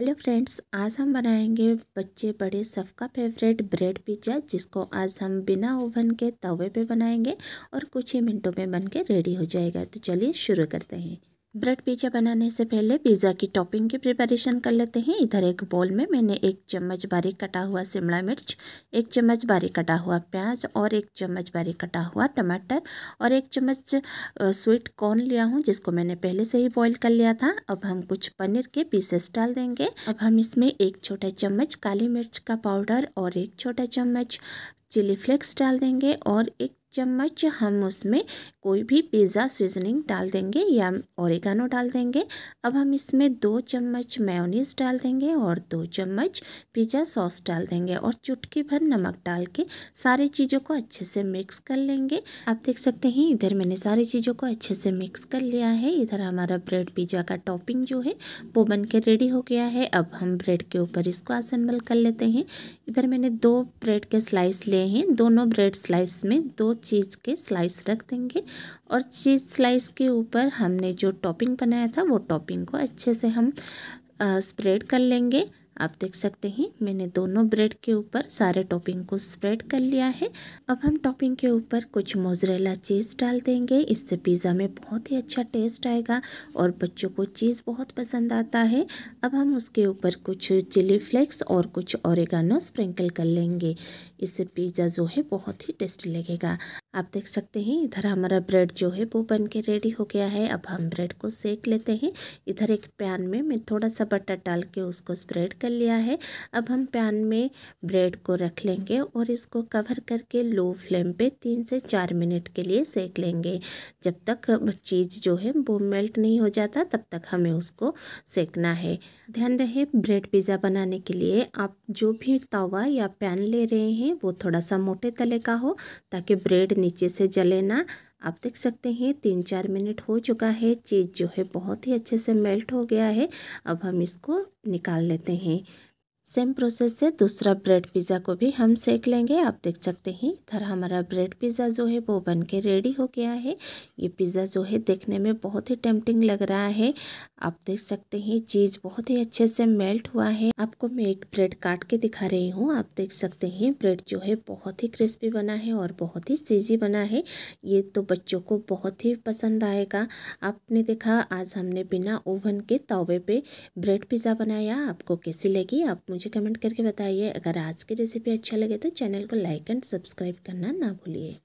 hello friends आज हम बनाएंगे बच्चे बड़े सबका फेवरेट ब्रेड पिज्ज़ा जिसको आज हम बिना ओवन के तवे पे बनाएंगे और कुछ ही मिनटों में बन के रेडी हो जाएगा तो चलिए शुरू करते हैं ब्रेड पिज़्ज़ा बनाने से पहले पिज़्ज़ा की टॉपिंग की प्रिपरेशन कर लेते हैं इधर एक बॉल में मैंने एक चम्मच बारीक कटा हुआ शिमला मिर्च एक चम्मच बारीक कटा हुआ प्याज और एक चम्मच बारीक कटा हुआ टमाटर और एक चम्मच स्वीट कॉर्न लिया हूँ जिसको मैंने पहले से ही बॉईल कर लिया था अब हम कुछ पनीर के पीसेस डाल देंगे अब हम इसमें एक छोटा चम्मच काली मिर्च का पाउडर और एक छोटा चम्मच चिली फ्लेक्स डाल देंगे और एक चम्मच हम उसमें कोई भी पिज़्ज़ा सीजनिंग डाल देंगे या ओरिगानो डाल देंगे अब हम इसमें दो चम्मच मेयोनीज डाल देंगे और दो चम्मच पिज़्ज़ा सॉस डाल देंगे और चुटकी भर नमक डाल के सारी चीज़ों को अच्छे से मिक्स कर लेंगे आप देख सकते हैं इधर मैंने सारी चीज़ों को अच्छे से मिक्स कर लिया है इधर हमारा ब्रेड पिज़्ज़ा का टॉपिंग जो है वो बन के रेडी हो गया है अब हम ब्रेड के ऊपर इसको असेंबल कर लेते हैं इधर मैंने दो ब्रेड के स्लाइस लिए हैं दोनों ब्रेड स्लाइस में दो चीज़ के स्लाइस रख देंगे और चीज़ स्लाइस के ऊपर हमने जो टॉपिंग बनाया था वो टॉपिंग को अच्छे से हम स्प्रेड कर लेंगे आप देख सकते हैं मैंने दोनों ब्रेड के ऊपर सारे टॉपिंग को स्प्रेड कर लिया है अब हम टॉपिंग के ऊपर कुछ मोजरेला चीज़ डाल देंगे इससे पिज़्ज़ा में बहुत ही अच्छा टेस्ट आएगा और बच्चों को चीज़ बहुत पसंद आता है अब हम उसके ऊपर कुछ चिली फ्लेक्स और कुछ औरगानो स्प्रिंकल कर लेंगे इससे पिज़्ज़ा जो है बहुत ही टेस्टी लगेगा आप देख सकते हैं इधर हमारा ब्रेड जो है वो बन के रेडी हो गया है अब हम ब्रेड को सेक लेते हैं इधर एक पैन में मैं थोड़ा सा बटर डाल के उसको स्प्रेड कर लिया है अब हम पैन में ब्रेड को रख लेंगे और इसको कवर करके लो फ्लेम पे तीन से चार मिनट के लिए सेक लेंगे जब तक चीज़ जो है वो मेल्ट नहीं हो जाता तब तक हमें उसको सेकना है ध्यान रहे ब्रेड पिज़्ज़ा बनाने के लिए आप जो भी तवा या पैन ले रहे हैं वो थोड़ा सा मोटे तले का हो ताकि ब्रेड नीचे से जलेना आप देख सकते हैं तीन चार मिनट हो चुका है चीज़ जो है बहुत ही अच्छे से मेल्ट हो गया है अब हम इसको निकाल लेते हैं सेम प्रोसेस से दूसरा ब्रेड पिज़्ज़ा को भी हम सेक लेंगे आप देख सकते हैं इधर हमारा ब्रेड पिज़्ज़ा जो है वो बन के रेडी हो गया है ये पिज़्ज़ा जो है देखने में बहुत ही टेम्पटिंग लग रहा है आप देख सकते हैं चीज बहुत ही अच्छे से मेल्ट हुआ है आपको मैं एक ब्रेड काट के दिखा रही हूँ आप देख सकते हैं ब्रेड जो है बहुत ही क्रिस्पी बना है और बहुत ही चीजी बना है ये तो बच्चों को बहुत ही पसंद आएगा आपने देखा आज हमने बिना ओवन के तवे पे ब्रेड पिज़्ज़ा बनाया आपको कैसी लगी आप मुझे कमेंट करके बताइए अगर आज की रेसिपी अच्छा लगे तो चैनल को लाइक एंड सब्सक्राइब करना ना भूलिए